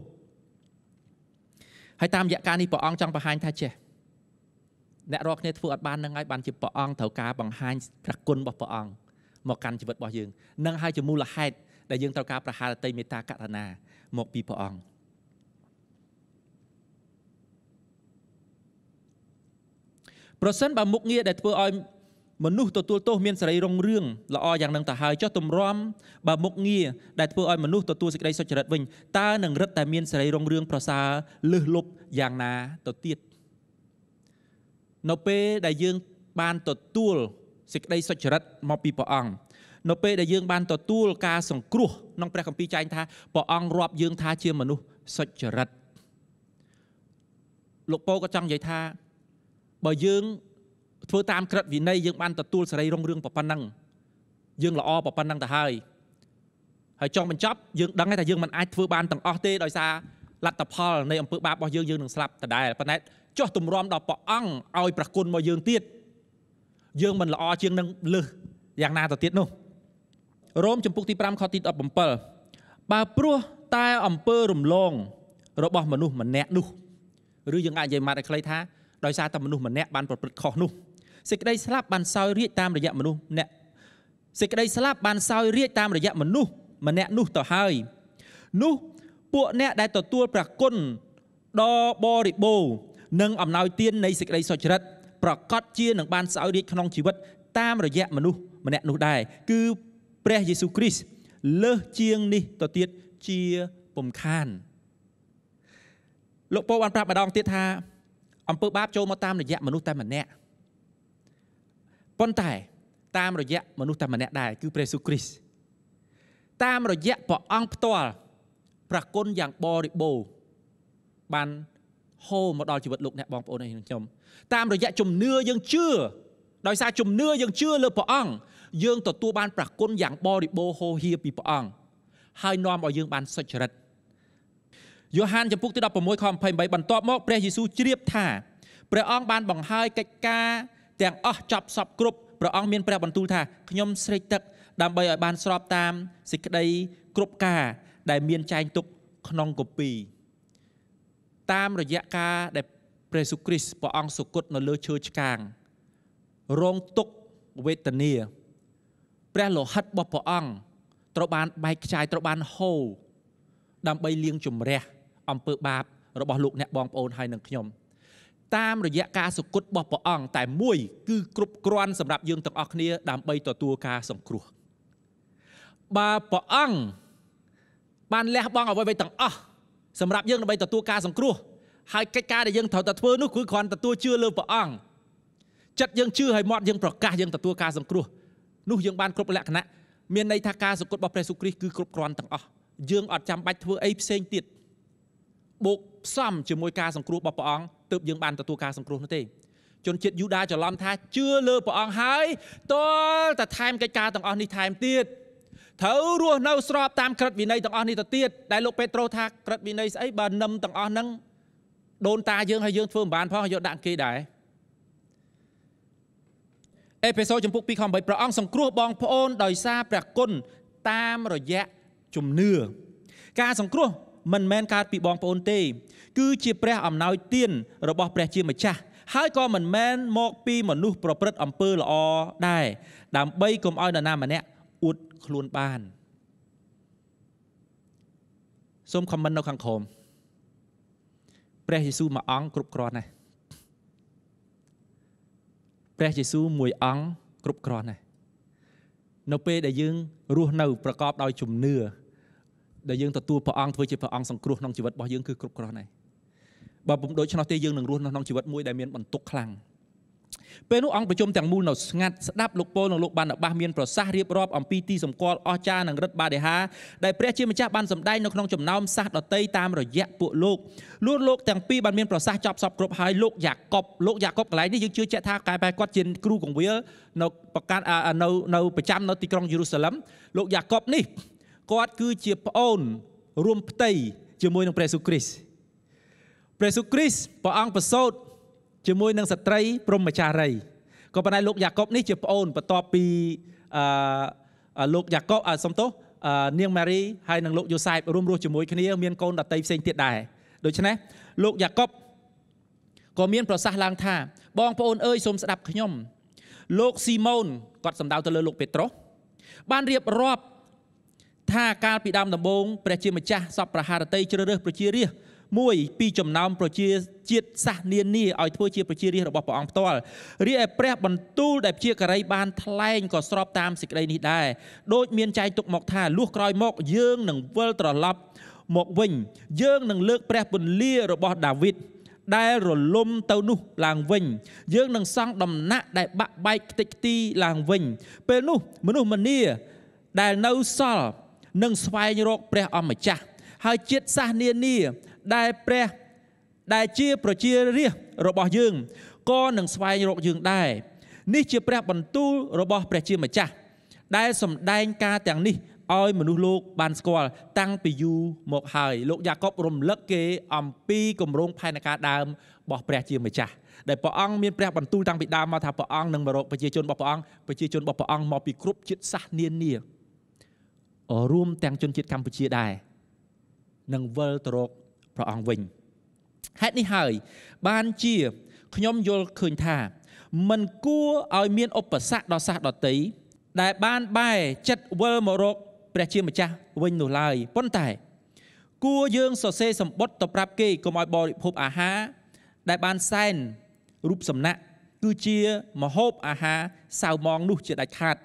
ហើយតាមរយៈការនេះព្រះអង្គចង់បង្ហាញថាចេះអ្នករាល់គ្នាធ្វើអត់បាននឹងហើយបានជាព្រះអង្គត្រូវការបង្ហាញព្រះគុណរបស់ព្រះអង្គមកកាន់ជីវិតរបស់យើងនឹងហើយជាមូលហេតុដែលយើងត្រូវការប្រហារតីមេត្តាករុណាមកពីព្រះអង្គប្រសិនបើមុខងារដែលធ្វើឲ្យមនុស្សទទួលទោសមានសេរីរុងរឿងល្អយ៉ាងនឹងទៅហើយចុះទម្រាំបើមុខងារដែលធ្វើឲ្យមនុស្សទទួលសេចក្តីសុចរិតវិញតើនឹងរឹតតែមានសេរីរុងរឿងប្រសើរលឹះលប់យ៉ាងណាទៅទៀតនៅពេលដែលយើងបានទទួលសេចក្តីសុចរិតមកពីព្រះអង្គនៅពេលដែលយើងបាន ទទួលការសង្គ្រោះក្នុងព្រះគម្ពីរចែងថាព្រះអង្គរាប់យើងថាជាមនុស្សសុចរិតលោកពោក៏ចង់និយាយថាបើយើងធ្វើតាមក្រឹតវិន័យយើងបានទទួលសេរីរុងរឿងប៉ុណ្ណឹងយើងល្អប៉ុណ្ណឹងទៅហើយហើយចង់បញ្ចប់យើងដឹងតែយើងមិនអាចធ្វើបានទាំងអស់ទេដោយសារលទ្ធផលនៃអំពើបាបរបស់យើងយើងនឹងស្លាប់ដដែលប៉ុន្តែចោះទម្រាំដល់ព្រះអង្គឲ្យប្រគុណមកយើងទៀតយើងមិនល្អជាងនឹងលើសយ៉ាងណាទៅទៀតនោះរ៉ូមចំពុកទី5ខទី17បើព្រោះតែអំពើរំលងរបស់មនុស្សម្នាក់នោះឬយើងអាចនិយាយមកឲ្យខ្លីថាដោយសារតែមនុស្សម្នាក់បានប្រព្រឹត្តខុសនោះសេចក្តីស្លាប់បានសោយរាជតាមរយៈមនុស្សម្នាក់សេចក្តីស្លាប់បានសោយរាជតាមរយៈមនុស្សម្នាក់នោះទៅហើយនោះពួកអ្នកដែលទទួលព្រះគុណដ៏បរិបូរណ៍និងអំណោយទាននៃសេចក្តីសុចរិតប្រកាសជានឹងបានសោយរាជក្នុងជីវិតតាមរយៈមនុស្សម្នាក់នោះដែរគឺព្រះយេស៊ូវគ្រីស្ទលើសជាងនេះទៅទៀតជាពំខានលោកពូបានប្រាប់ម្ដងទៀតថាអំពើបាបចូលមកតាមរយៈមនុស្សតែម្នាក់ប៉ុន្តែតាមរយៈមនុស្សតែម្នាក់ដែរគឺព្រះយេស៊ូវគ្រីស្ទតាមរយៈព្រះអង្គផ្ទាល់ព្រះគុណយ៉ាងបរិបូរណ៍បានហូរមកដល់ជីវិតលោកអ្នកបងប្អូនឯងខ្ញុំតាមរយៈជំនឿយើងជឿដោយសារជំនឿយើងជឿលើព្រះអង្គយើងទទួលបានព្រះគុណយ៉ាងបរិបូរណ៍ហូរហៀពីព្រះអង្គហើយនាំឲ្យយើងបានសុចរិតយ៉ូហានចំពុកទី16ខ23បន្ទាប់មកព្រះយេស៊ូវជ្រាបថាព្រះអង្គបានបង្ហើយកិច្ចការទាំងអស់ចប់សពគ្រប់ព្រះអង្គមានព្រះបន្ទូលថាខ្ញុំស្រេកទឹកដើម្បីឲ្យបានស្របតាមសេចក្តីគ្រប់ការ ដែលមានចែងទុកក្នុងគម្ពីរតាមរយៈការដែល ព្រះសុគ្រីស្ទព្រះអង្គសុគតនៅលើឈើឆ្កាងរងទុកវេទនាព្រះលោហិតរបស់ព្រះអង្គត្រូវបានបែកខ្ចាយត្រូវបានហូរដើម្បីលាងជំរះអំពើ បាបរបស់លោកអ្នកបងប្អូនហើយនិងខ្ញុំ។តាមរយៈការសុគតរបស់ព្រះអង្គតែមួយគឺគ្រប់គ្រាន់សម្រាប់យើងទាំងអស់គ្នាដើម្បីទទួលការសង្គ្រោះបើព្រះអង្គបានលះបង់អ្វីៗទាំងអស់សម្រាប់យើងដើម្បីទទួលការសង្គ្រោះហើយកិច្ចការដែលយើងត្រូវតែធ្វើនោះគឺគ្រាន់ទទួលជឿលើព្រះអង្គចិត្តយើងជឿហើយមាត់យើងប្រកាសយើងទទួលការសង្គ្រោះនោះយើងបានគ្រប់លក្ខណៈមានន័យថាការសុគតរបស់ព្រះសុគ្រីស្ទគឺគ្រប់គ្រាន់ទាំងអស់យើងអត់ចាំបាច់ធ្វើអីផ្សេងទៀតបូកផ្សំជាមួយការសង្គ្រោះរបស់ព្រះអង្គទើបយើងបានទទួលការសង្គ្រោះនោះទេជនជាតិយូដាច្រឡំថាជឿលើព្រះអង្គហើយតលតែថែមកិច្ចការទាំងអស់នេះថែមទៀតត្រូវរស់នៅស្របតាមក្រឹតវិន័យទាំងអស់នេះទៅទៀតដែលលោកពេត្រុសថាក្រឹតវិន័យស្អីបើនឹមទាំងអស់ហ្នឹងដូនតាយើងហើយយើងធ្វើមិនបានផងយកដាក់គេដែរអេផេសូចំពុក2ខ8ព្រះអង្គសង្គ្រោះបងប្អូន ដោយសារព្រះគុណតាមរយៈជំនឿការសង្គ្រោះមិនមែនកើតពីបងប្អូនទេ គឺជាព្រះអំណោយទានរបស់ព្រះ ជាម្ចាស់ហើយក៏មិនមែនមក ពីមនុស្សប្រព្រឹត្តអំពើល្អដែរដើម្បីកុំឲ្យនរណាម្នាក់អួតខ្លួនបានសូមខមមិននៅខាងក្រោមព្រះយេស៊ូវមួយអង្គគ្រប់គ្រាន់ណាស់ព្រះយេស៊ូវមួយអង្គគ្រប់គ្រាន់ណាស់នៅពេលដែលយើងរស់នៅប្រកបដោយជំនឿដែលយើងទទួលព្រះអង្គធ្វើជាព្រះអង្គសង្គ្រោះក្នុងជីវិតរបស់យើងគឺគ្រប់គ្រាន់ហើយបើពុំដូច្នោះទេយើងនឹងរស់នៅក្នុងជីវិតមួយដែលមានបន្ទុកខ្លាំងពេលនោះអង្គប្រជុំទាំងមូលនៅស្ងាត់ស្ដាប់លោកពលនិងលោកបានបាសមានប្រសាសន៍រៀបរាប់អំពីទីសម្គាល់អស្ចារ្យនិងរិទ្ធបាដេហាដែលព្រះជាម្ចាស់បានសម្ដែងនៅក្នុងចំណោមសាសដតីតាមរយៈពួកលោកលួតលោកទាំងពីរបានមានប្រសាសន៍ចប់សពគ្រប់ហើយលោកយ៉ាកបលោកយ៉ាកបកន្លែងនេះយើងជឿជាក់ថាកែប្រែគាត់ជាគ្រូកងវិលនៅប្រកាសនៅនៅប្រចាំនៅទីក្រុងយេរូសាឡឹមលោកយ៉ាកបនេះគាត់គឺជាប្អូន រួមផ្ទៃជាមួយនឹងព្រះសុគ្រីស្ទព្រះសុគ្រីស្ទព្រះអង្គប្រសូតជាមួយនឹងស្ត្រីព្រហ្មចារីក៏ប៉ុន្តែលោកយ៉ាកុបនេះជាប្អូនបន្ទាប់ពីអឺលោកយ៉ាកុបសំទោសនាងម៉ារីហើយនឹងលោកយូសែបរួមរស់ជាមួយគ្នាមានកូនដតីផ្សេងទៀតដែរដូច្នេះលោកយ៉ាកុបក៏មាន ប្រសាសន៍ឡើងថា បងប្អូនអើយសូមស្ដាប់ខ្ញុំលោកស៊ីម៉ូនគាត់សំដៅទៅលើលោកពេត្រុសបានរៀបរាប់ថាកាលពីដើមដំបូងព្រះជាម្ចាស់សពប្រហារតីជ្រើសរើសប្រជារាស្ត្រមួយពីចំណោមប្រជាជាតិសាសនានាឲ្យធ្វើជាប្រជារាស្ត្ររបស់ព្រះអង្គផ្ទាល់រីឯព្រះបន្ទូលដែលជាករីបានថ្លែងក៏ស្របតាមសេចក្តីនេះដែរដូចមានចែងទុកមកថាលុះក្រោយមក យើងនឹងវិលត្រឡប់មកវិញ យើងនឹងលើក ព្រះពន្លារបស់ដាវីតដែលរលំទៅនោះឡើងវិញ យើងនឹងសង់ដំណាក់ដែលបាក់បែកខ្ទេចខ្ទីឡើងវិញ ពេលនោះមនុស្សម្នាដែលនៅសល់និងស្វែងរកព្រះអម្ចាស់ហើយជាតិសាសនានាដែលព្រះដែលជាប្រជារាស្ត្ររបស់យើងក៏នឹងស្វែងរកយើងដែរនេះជា ព្រះបន្ទូលរបស់ព្រះជាម្ចាស់ ដែលសម្ដែងការទាំងនេះឲ្យមនុស្សលោក បានស្គាល់តាំងពីយូរមកហើយលោកយ៉ាកប រំលឹកគេ អំពីគម្រោងផែនការដើមរបស់ព្រះជាម្ចាស់ដែលព្រះអង្គមានព្រះបន្ទូលតាំងពីដើមមកថាព្រះអង្គនឹងមករកប្រជាជនរបស់ព្រះអង្គប្រជាជនរបស់ព្រះអង្គមកពីគ្រប់ជាតិសាសន៍នានារួមទាំងជនជាតិកម្ពុជាដែរនឹងវិលទៅរកព្រះអង្គវិញហេតុនេះហើយបានជាខ្ញុំយល់ឃើញថាមិនគួរឲ្យមានឧបសគ្គដល់សាសដតីដែលបានបែរចិត្តវិលមករកព្រះជាម្ចាស់វិញនោះឡើយប៉ុន្តែ គួរយើងសរសេរសម្បត្តិទៅប្រាប់គេកុំឲ្យបរិភោគអាហារដែលបានសែនរូបសំណាក់ គឺជាមហូបអាហារសាវម៉ងនោះជាដាច់ខាត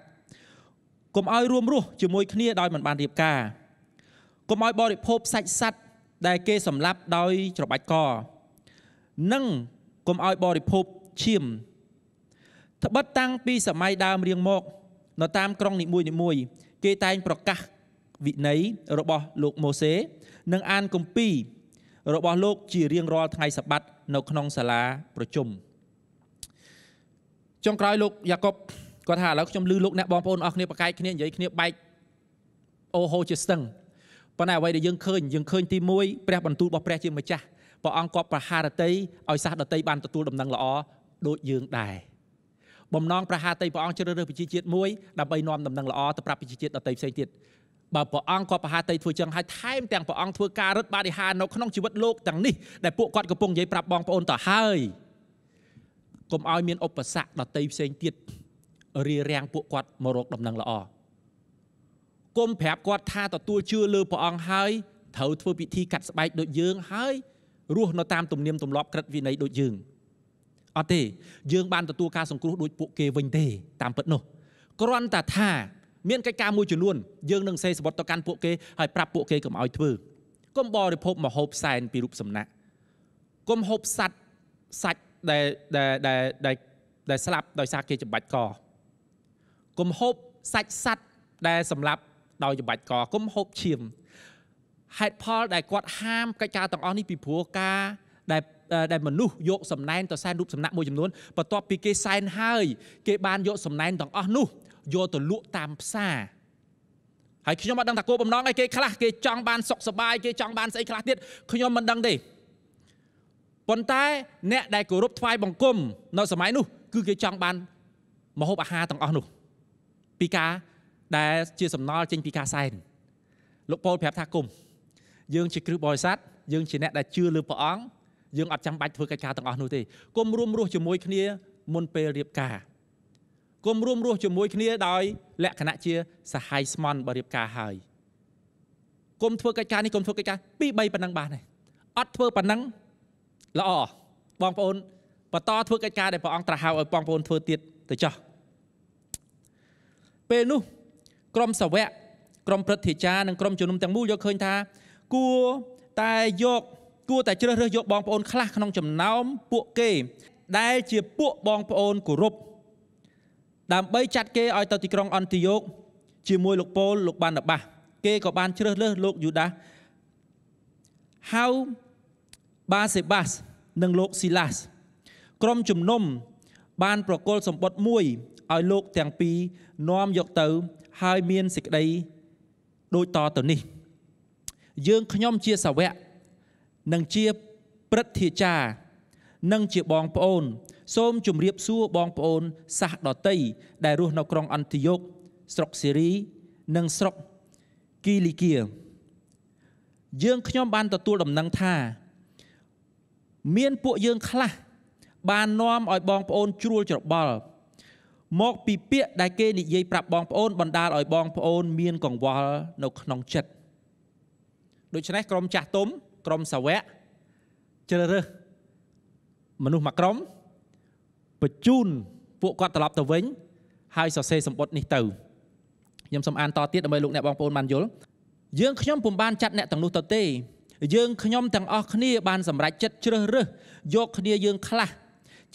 កុំឲ្យរួមរស់ជាមួយគ្នាដោយមិនបានរៀបការកុំឲ្យបរិភោគសាច់សត្វដែលគេសម្លាប់ដោយច្របាច់កនិងកុំឲ្យបរិភោគឈាមត្បិតតាំងពីសម័យដើមរៀងមក នៅតាមក្រុងនីមួយនីមួយ គេតែងប្រកាសវិន័យរបស់លោកម៉ូសេនិងអានគម្ពីររបស់លោកជារៀងរាល់ថ្ងៃសបាត់នៅក្នុងសាលាប្រជុំចុងក្រោយលោកយ៉ាកុបគាត់ថាឥឡូវខ្ញុំលឺលោកអ្នកបងប្អូនអស់គ្នាប្រកែកគ្នានិយាយគ្នាបែកអូហូជាស្ទឹងប៉ុន្តែអ្វីដែលយើងឃើញយើងឃើញទី1ព្រះបន្ទូលរបស់ព្រះជាម្ចាស់ព្រះអង្គគាត់ប្រហារតីឲ្យសាសដតីបានទទួលដំណឹងល្អដូចយើងដែរបំណងប្រហារតីព្រះអង្គជ្រើសរើសប្រជាជាតិមួយដើម្បីនាំដំណឹងល្អទៅប្រាប់ប្រជាជាតិដតីផ្សេងទៀតបើព្រះអង្គគាត់ប្រហារតីធ្វើចឹងហើយថែមទាំងព្រះអង្គធ្វើការរឹតបារិហារនៅក្នុងជីវិតលោកទាំងនេះដែលពួកគាត់កំពុងនិយាយប្រាប់បងប្អូនទៅហើយកុំឲ្យមានឧបសគ្គដតីផ្សេងទៀតរារាំងពួកគាត់មករកដំណឹងល្អគុំប្រាប់គាត់ថាទទួលជឿលើព្រះអង្គហើយត្រូវធ្វើពិធីកាត់ស្បែកដូចយើងហើយរស់នៅតាមទំនៀមទម្លាប់ក្រឹតវិន័យដូចយើងអត់ទេយើងបានទទួលការសង្គ្រោះដូចពួកគេវិញទេតាមពិតនោះគ្រាន់តែថាមានកិច្ចការមួយចំនួនយើងនឹងសេសវត្តទៅកាន់ពួកគេហើយប្រាប់ពួកគេកុំឲ្យធ្វើកុំបរិភោគមហូបសែនពីរូបសំណាក់កុំហូបសัตว์សាច់ដែលដែលដែលដែលស្លាប់ដោយសារគេចំបាច់កកុំហូបសាច់សัตว์ដែលសម្រាប់ដោយចំបាច់កកុំហូបឈាមហេតុផលដែលគាត់ហាមកិច្ចការទាំងអស់នេះពីព្រោះការដែលដែលមនុស្សយកសំណែនទៅសែនរូបសំណាក់មួយចំនួនបន្ទាប់ពីគេសែនហើយគេបានយកសំណែនទាំងអស់នោះយកទៅលក់តាមផ្សារហើយខ្ញុំអត់ដឹងថាគោបំណងអីគេខ្លះគេចង់បានសុខសប្បាយគេចង់បានស្អីខ្លះទៀតខ្ញុំមិនដឹងទេប៉ុន្តែអ្នកដែលគោរពថ្វាយបង្គំ នៅសម័យនោះគឺគេចង់បានមហូបអាហារទាំងអស់នោះពីការដែលជាសំណល់ចេញពីការសែនលោកប៉ូលប្រាប់ថាគុំយើងជាគ្រឹះបរិស័ទយើងជាអ្នកដែលជឿលើព្រះអង្គយើងអត់ចាំបាច់ធ្វើកិច្ចការទាំងអស់នោះទេគុំរួមរស់ជាមួយ គ្នាមុនពេលរៀបការគុំរួមរស់ជាមួយគ្នាដោយលក្ខណៈជាសហាយស្មន់បរិបការហើយគុំធ្វើកិច្ចការនេះគុំធ្វើកិច្ចការ2 3ប៉ុណ្ណឹងបានហើយអត់ធ្វើប៉ុណ្ណឹងល្អបងប្អូនបន្តធ្វើកិច្ចការដែលព្រះអង្គត្រាស់ហៅឲ្យបងប្អូនធ្វើទៀតទៅចោះពេលនោះក្រុមសាវកក្រុមព្រឹទ្ធាចារ្យនិងក្រុមជំនុំទាំងមូលយកឃើញថាគួរតែយកគួរតែជ្រើសរើសយកបងប្អូនខ្លះក្នុង ចំណោមពួកគេ ដែលជាពួកបងប្អូនគោរពដើម្បីចាត់គេឲ្យទៅទីក្រុងអន្តយោគជាមួយលោកប៉ូលលោកបានបាសគេក៏បានជ្រើសរើសលោកយូដាហៅបាសេបាសនិងលោកស៊ីឡាសក្រុមជំនុំ បានប្រគល់សម្បត្តិមួយឲ្យលោកទាំងពីរនាំយកទៅហើយមានសេចក្តីដូចតទៅនេះ យើងខ្ញុំជាសាវកនិងជាព្រឹទ្ធាចារ្យនិងជាបងប្អូន សូមជម្រាបសួរបងប្អូនសាសដតីដែលរស់នៅក្រុងអន្តយោគស្រុកសេរីនិងស្រុកគីលីគៀយើងខ្ញុំបានទទួលដំណឹងថាមានពួកយើងខ្លះបាននាំឲ្យបងប្អូនជ្រួលច្របល់មកពីពាក្យដែលគេនិយាយប្រាប់បងប្អូនបណ្ដាលឲ្យបងប្អូនមានកង្វល់នៅក្នុងចិត្តដូច្នេះក្រុមចាស់ទុំក្រុមសាវកជ្រើសរើសមនុស្សមួយក្រុមបញ្ជូនពួកគាត់ត្រឡប់ទៅវិញហើយសរសេរសម្បត្តិនេះទៅខ្ញុំសូមអានតទៀតដើម្បីលោកអ្នកបងប្អូនបានយល់យើងខ្ញុំពុំបានចាត់អ្នកទាំងនោះទៅទេ យើងខ្ញុំទាំងអស់គ្នាបានសម្រេចចិត្តជ្រើសរើសយកគ្នាយើងខ្លះ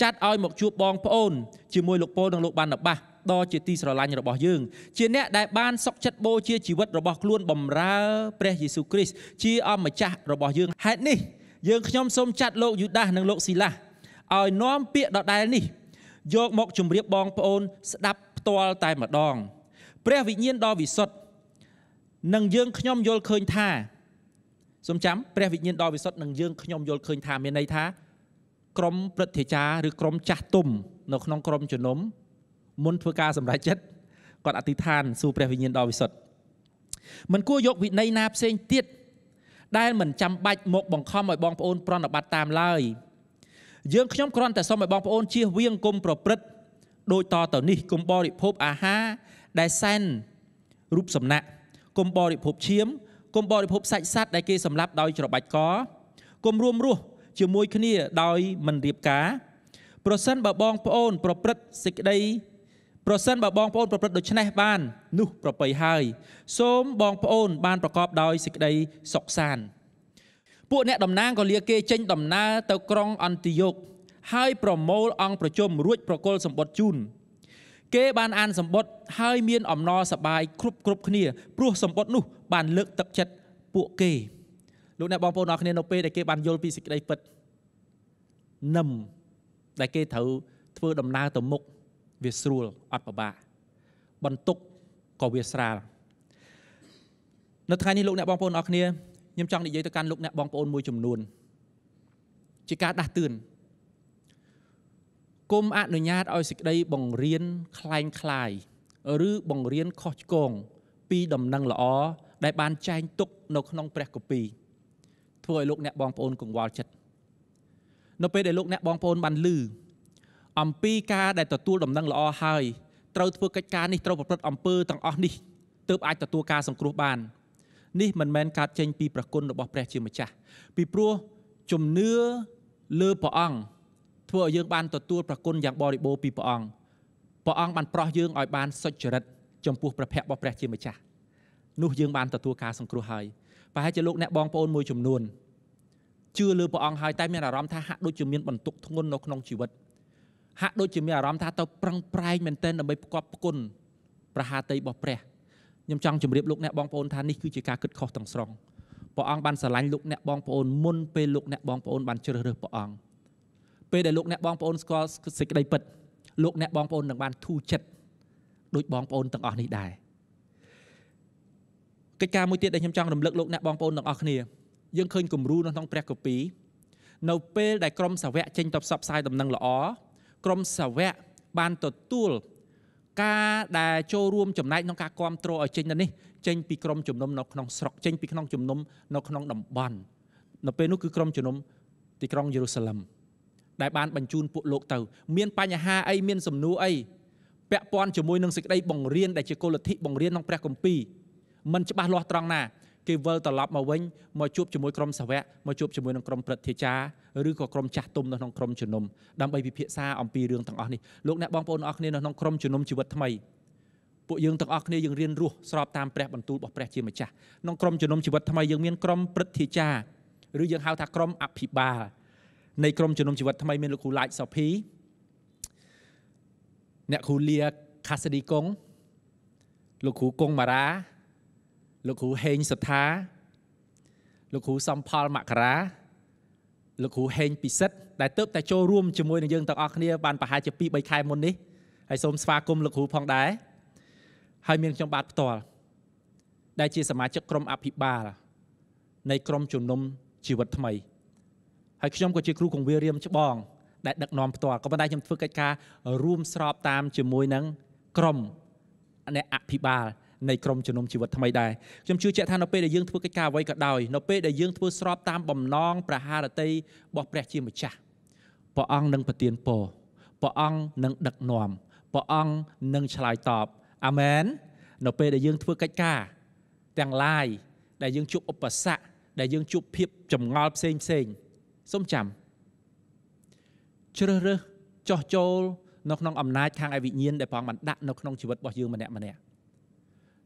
ចាត់ឲ្យមកជួបបងប្អូនជាមួយលោកពលនិងលោកបានបាសដ៏ជាទីស្រឡាញ់របស់យើង ជាអ្នកដែលបានសុកចិត្តបូជាជីវិតរបស់ខ្លួនបម្រើព្រះយេស៊ូវគ្រីស្ទជាអម្ចាស់របស់យើងហេតុនេះយើងខ្ញុំសូមចាត់លោកយូដាសនិងលោកស៊ីឡាសឲ្យនាំពាក្យដដែលនេះយកមកជម្រាបបងប្អូន ស្ដាប់ផ្ទាល់តែម្ដង ព្រះវិញ្ញាណដ៏វិសុទ្ធនិងយើងខ្ញុំយល់ឃើញថាសូមចាំព្រះវិញ្ញាណដ៏វិសុទ្ធនិងយើងខ្ញុំយល់ឃើញថាមានន័យថាក្រមព្រឹទ្ធាចារ្យឬក្រមចាស់ទុំនៅក្នុងក្រមជំនុំមុនធ្វើការសម្រេចចិត្តគាត់អធិដ្ឋានសួរព្រះវិញ្ញាណដ៏វិសុទ្ធមិនគួរយកវិន័យណាផ្សេងទៀតដែលមិនចាំបាច់មកបង្ខំឲ្យបងប្អូន ប្រណិប័តតាមឡើយយើងខ្ញុំគ្រាន់តែសូមឲ្យបងប្អូនជៀសវាងគុំប្រព្រឹត្តដូចតទៅនេះគុំបរិភោគអាហារដែលសែនរូបសំណាក់គុំបរិភោគឈាមគុំបរិភោគសាច់សត្វដែលគេសម្លាប់ដោយច្របាច់កគុំរួមរស់ជាមួយគ្នាដោយមិនរៀបការ ប្រសិនបើបងប្អូន ប្រព្រឹត្តសេចក្តីប្រសិនបើបងប្អូន ប្រព្រឹត្តដូច្នេះបាន នោះប្របីហើយសូមបងប្អូន បានប្រកបដោយសេចក្តីសុខសាន្តពួកអ្នកតំណាងក៏លាគេចេញ ដំណើរទៅក្រុងអន្តិយ៉ុកហើយប្រមូលអង្គប្រជុំរួចប្រគល់សម្បត្តិជូនគេ បាន អានសម្បត្តិហើយមានអំណរសប្បាយគ្រប់គ្រប់គ្នាព្រោះសម្បត្តិនោះ បានលើកទឹកចិត្តពួកគេលោកអ្នកបងប្អូនអរគ្នានៅពេលដែលគេបានយល់ពីសេចក្តីពិតនឹមដែលគេត្រូវធ្វើដំណើរទៅមុខវាស្រួលអត់ពិបាកបន្ទុកក៏វាស្រាលនៅថ្ងៃនេះលោកអ្នកបងប្អូនអរគ្នាខ្ញុំចង់និយាយទៅកាន់លោកអ្នកបងប្អូនមួយចំនួនជាការដាស់តឿនគុំអនុញ្ញាតឲ្យសេចក្តីបង្រៀនคล้ายคล้ายឬបង្រៀនខុសឆ្គងពី ដំណឹងល្អដែលបាន ចែងទុក នៅក្នុងព្រះគម្ពីរធ្វើឲ្យលោកអ្នកបងប្អូនកង្វល់ចិត្តនៅពេលដែលលោកអ្នកបងប្អូនបានលឺអំពីការដែលទទួលដំណឹងល្អហើយត្រូវធ្វើកិច្ចការនេះត្រូវប្រព្រឹត្តអំពើទាំងអស់នេះទើបអាចទទួលការសង្គ្រោះបាននេះមិនមែនកើតចេញ ពីប្រគុណរបស់ព្រះជាម្ចាស់ពីព្រោះជំនឿលើព្រះអង្គធ្វើឲ្យយើង បានទទួលប្រគុណយ៉ាងបរិបូរណ៍ពីព្រះអង្គព្រះអង្គបានប្រោះយើងឲ្យបានសុចរិតចំពោះព្រះភ័ក្ររបស់ព្រះជាម្ចាស់នោះយើងបានទទួលការសង្គ្រោះហើយប្រហែលជាលោកអ្នកបងប្អូនមួយចំនួនជឿលើព្រះអង្គហើយតែមានអារម្មណ៍ថាហាក់ដូចជាមានបន្ទុកធ្ងន់នៅក្នុងជីវិតហាក់ដូចជាមានអារម្មណ៍ថាទៅប្រឹងប្រែងមែនទែនដើម្បីផ្គប់ផ្គុនប្រហាតីរបស់ព្រះខ្ញុំចង់ជម្រាបលោកអ្នកបងប្អូនថានេះគឺជាការគិតខុសទាំងស្រុងព្រះអង្គបានស្រឡាញ់លោកអ្នកបងប្អូនមុនពេលលោកអ្នកបងប្អូនបានជ្រើសរើសព្រះអង្គពេលដែលលោកអ្នកបងប្អូនស្គាល់សេចក្តីពិតលោកអ្នកបងប្អូននឹងបានធូរចិត្តដូចបងប្អូនទាំងអស់នេះដែរកិច្ចការមួយទៀតដែលខ្ញុំចង់រំលឹកលោកអ្នកបងប្អូនទាំងអស់គ្នាយើងឃើញគំរូនៅក្នុងព្រះគម្ពីរនៅពេលដែលក្រុមសាវកចេញទៅផ្សព្វផ្សាយដំណឹងល្អក្រុមសាវកបានទទួលការដែលចូលរួមចំណែកក្នុងការគ្រប់គ្រងឲ្យចេញទៅនេះចេញពីក្រុមជំនុំនៅក្នុងស្រុកចេញពីក្នុងជំនុំនៅក្នុងតំបន់ នៅពេលនោះគឺក្រុមជំនុំទីក្រុងយេរូសាឡឹមដែលបានបញ្ជូនពួកលោកទៅមានបញ្ហាអីមានសំណួរអីពាក់ព័ន្ធជាមួយនឹងសេចក្តីបង្រៀនដែលជាគោលលទ្ធិបង្រៀនក្នុងព្រះគម្ពីរមិនច្បាស់លាស់ត្រង់ណាគេវិលត្រឡប់មកវិញមកជួបជាមួយក្រុមសាវកមកជួបជាមួយនឹងក្រុមព្រឹទ្ធាចារ្យឬក៏ក្រុមចាស់ទុំនៅក្នុងក្រុមជំនុំដើម្បីពិភាក្សាអំពីរឿងទាំងអស់នេះលោកអ្នកបងប្អូនអរគ្នានៅក្នុងក្រុមជំនុំជីវិតថ្មីពួកយើងទាំងអស់គ្នាយើងរៀនរស់ស្របតាមព្រះបន្ទូលរបស់ព្រះជាម្ចាស់ក្នុងក្រុមជំនុំជីវិតថ្មីយើងមានក្រុមព្រឹទ្ធាចារ្យឬយើងហៅថាក្រុមអភិបាលនៃក្រុមជំនុំជីវិតថ្មីមានលោកគ្រូឡាច់សុភីអ្នកគ្រូលៀខាសឌីកុងលោកគ្រូកុងម៉ារ៉ាលោកគ្រូហេងសទ្ធាលោកគ្រូសំផលមករាលោកគ្រូហេងពិសិដ្ឋដែលទៅតែចូលរួមជាមួយនឹងយើងទាំងអស់គ្នាបានប្រហែលជា2 3ខែមុននេះហើយសូមស្វាគមន៍លោកគ្រូផងដែរហើយមានខ្ញុំបាទផ្ទាល់ដែលជាសមាជិកក្រុមអភិបាលនៃក្រុមជំនុំជីវិតថ្មីហើយខ្ញុំក៏ជាគ្រូគង្វាលរៀមច្បងដែលដឹកនាំផ្ទាល់ក៏ប៉ុន្តែខ្ញុំធ្វើកិច្ចការរួមស្របតាមជាមួយនឹងក្រុមអ្នកអភិបាលនៃក្រមជំនុំជីវិតថ្មីដែរខ្ញុំជឿជាក់ថានៅពេលដែលយើងធ្វើកិច្ចការអ្វីក៏ដោយនៅពេលដែលយើងធ្វើស្របតាមបំណងព្រះハរតីរបស់ព្រះ ជាម្ចាស់ព្រះអង្គនឹងប្រទានពរព្រះអង្គនឹងដឹកនាំព្រះអង្គនឹងឆ្លើយតបអាមែននៅពេលដែលយើងធ្វើកិច្ចការ ទាំងឡាយដែលយើងជួបឧបសគ្គដែលយើងជួបភាពចម្ងល់ផ្សេងផ្សេងសូមចាំជ្រើសរើសចោះចូលនៅក្នុងអំណាចខាងឯវិញ្ញាណដែលព្រះអង្គបានដាក់នៅក្នុងជីវិតរបស់យើងម្នាក់ម្នាក់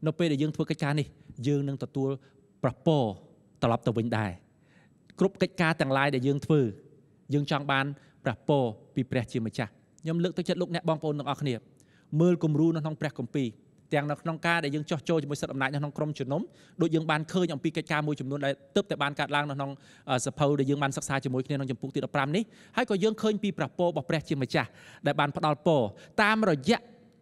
នៅពេលដែលយើងធ្វើកិច្ចការនេះយើងនឹងទទួលប្រពរត្រឡប់ទៅវិញដែរគ្រប់កិច្ចការទាំងឡាយដែលយើងធ្វើយើងចង់បានប្រពរពីព្រះជាម្ចាស់ខ្ញុំលើកទៅចិត្តលោកអ្នកបងប្អូនទាំងអស់គ្នាមើលគំរូនៅក្នុងព្រះគម្ពីរទាំងនៅក្នុងការដែលយើងចោះចូលជាមួយសិទ្ធិអំណាចនៅក្នុងក្រមជំនុំដូចយើងបានឃើញអំពីកិច្ចការមួយចំនួនដែលទើបតែបានកាត់ឡើងនៅក្នុងសភៅដែលយើងបានសិក្សាជាមួយគ្នាក្នុងចម្ពោះទី15នេះហើយក៏យើងឃើញពីប្រពោរបស់ព្រះជាម្ចាស់ដែលបានផ្ដល់ពរតាមរយៈ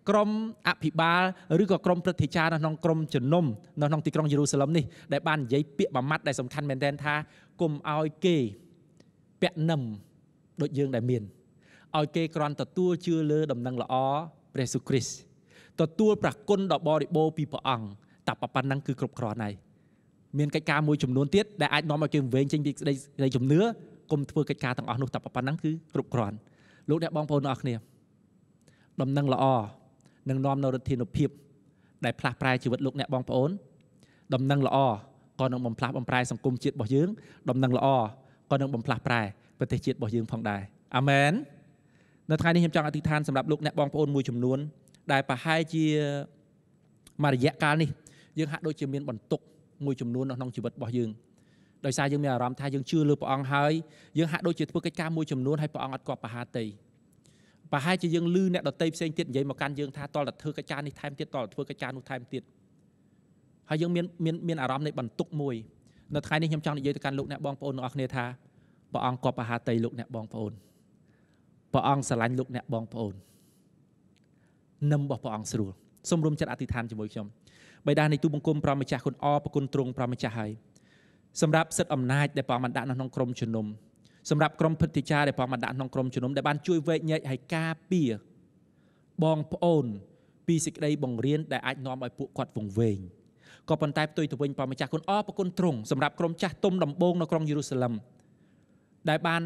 ក្រមអភិបាលឬក៏ក្រមព្រឹទ្ធាចារ្យនៅក្នុងក្រមជំនុំនៅក្នុងទីក្រុងយេរូសាឡឹមនេះដែលបាននិយាយពាក្យមួយម៉ាត់ដែលសំខាន់មែនទែនថាគុំឲ្យគេពាក់នឹមដូចយើងដែលមានឲ្យគេក្រាន់ទទួលជឿលើដំណឹងល្អព្រះសុគ្រីស្ទទទួលប្រគុណដ៏បរិបូរពីព្រះអង្គតែប៉ុណ្ណឹងគឺគ្រប់គ្រាន់ហើយមានកិច្ចការមួយចំនួនទៀតដែលអាចនាំឲ្យគេវែងចេញពីក្តីក្តីជំនឿគុំធ្វើកិច្ចការទាំងអស់នោះតែប៉ុណ្ណឹងគឺគ្រប់គ្រាន់លោកអ្នកបងប្អូនទាំងអស់គ្នាដំណឹងល្អនឹងនាំនៅរដ្ឋាភិបាលដែលផ្លាស់ប្រែជីវិតលោកអ្នកបងប្អូនដំណឹងល្អក៏នឹងបំផ្លាស់បំប្រែសង្គមជាតិរបស់យើង ដំណឹងល្អក៏នឹងបំផ្លាស់ប្រែប្រទេសជាតិរបស់យើងផងដែរអាមែននៅថ្ងៃនេះខ្ញុំចង់អធិដ្ឋាន សម្រាប់លោកអ្នកបងប្អូនមួយចំនួន ដែលប្រហែលជាមួយរយៈកាលនេះយើងហាក់ដូចជាមានបន្ទុក មួយចំនួននៅក្នុងជីវិតរបស់យើង ដោយសារយើងមានអារម្មណ៍ថាយើងជឿលើព្រះអង្គហើយយើងហាក់ដូចជាធ្វើកិច្ចការមួយចំនួនហើយព្រះអង្គអត់គាប់ប្រហាតីប្រហែលជាយើងលឺអ្នកដតីផ្សេងទៀតនិយាយមកកាន់យើងថាតលតែធ្វើកិច្ចការនេះថែមទៀតតលតែធ្វើកិច្ចការនោះថែមទៀតហើយយើងមានមានមានអារម្មណ៍នៃបន្ទុកមួយ នៅថ្ងៃនេះខ្ញុំចង់និយាយទៅកាន់លោកអ្នកបងប្អូនទាំងអស់គ្នាថាព្រះអង្គគប់ប្រហាតីលោកអ្នកបងប្អូនព្រះអង្គស្រឡាញ់លោកអ្នកបងប្អូននឹមរបស់ព្រះអង្គស្រួលសូមរួមចិត្តអធិដ្ឋានជាមួយខ្ញុំបិតានៃទូបង្គំព្រះម្ចាស់គុណអរប្រគុណទ្រង់ព្រះម្ចាស់ហើយសម្រាប់សិទ្ធិអំណាចដែលព្រះអង្គបានដាក់នៅក្នុងក្រមជំនុំសម្រាប់ក្រុមភិទ្ធាចារដែលព្រះបានដាក់ក្នុងក្រុមជំនុំដែលបានជួយវែកញែកឲ្យការពារបងប្អូនពីសេចក្តីបង្រៀនដែលអាចនាំឲ្យពួកគាត់វង្វេងក៏ប៉ុន្តែផ្ទុយទៅវិញព្រះម្ចាស់គុណអរប្រគុណទ្រង់សម្រាប់ក្រុមចាស់ទុំដំបងនៅក្រុងយេរូសាឡឹមដែលបាន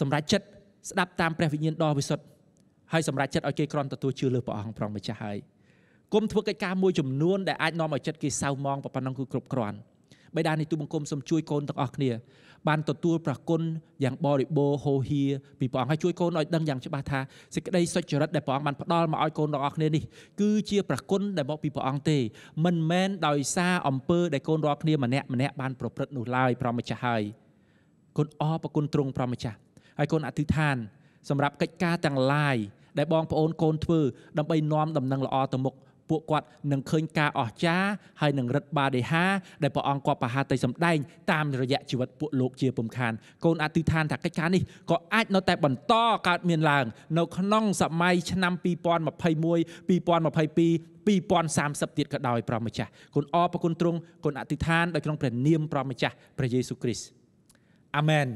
សម្រេចចិត្តស្ដាប់តាមព្រះវិញ្ញាណដ៏វិសុទ្ធហើយសម្រេចចិត្តឲ្យគេក្រន់ទទួលជឿលើព្រះអង្គព្រះម្ចាស់ហើយគុំធ្វើកិច្ចការមួយចំនួនដែលអាចនាំឲ្យចិត្តគេសៅមងប៉ុណ្ណឹងគឺគ្រប់គ្រាន់បិតានៃទូបង្គំសូមជួយកូនទាំងអស់គ្នាបានទទួលប្រគុណយ៉ាងបរិបូរហូហៀពីព្រះអង្គហើយជួយកូនឲ្យដឹងយ៉ាងច្បាស់ថាសេចក្តីសុចរិតដែលព្រះអង្គបានផ្ដល់មកឲ្យកូនទាំងអស់គ្នានេះគឺជាប្រគុណដែលមកពីព្រះអង្គទេមិនមែនដោយសារអំពើដែលកូនរាល់គ្នាម្នាក់ម្នាក់បានប្រព្រឹត្តនោះឡើយព្រះម្ចាស់ហើយកូនអរប្រគុណទ្រង់ព្រះម្ចាស់ហើយកូនអធិដ្ឋានសម្រាប់កិច្ចការទាំងឡាយដែលបងប្អូនកូនធ្វើដើម្បីនាំដំណឹងល្អទៅមុខពួកគាត់នឹងឃើញការអស្ចារ្យហើយនឹងរិទ្ធបាដេហា ដែលព្រះអង្គគាត់ប្រហាទៅសម្ដែងតាមរយៈជីវិតពួកលោកជាពំខានកូនអធិដ្ឋានថាកិច្ចការនេះក៏អាចនៅតែបន្តកើតមានឡើង នៅក្នុងសម័យឆ្នាំ2021 2022 2030ទៀតក៏ដោយព្រះម្ចាស់គុណអរប្រគុណទ្រង់គុណអធិដ្ឋានដោយក្នុងព្រះនាមព្រះម្ចាស់ព្រះយេស៊ូវគ្រីស្ទអាមែន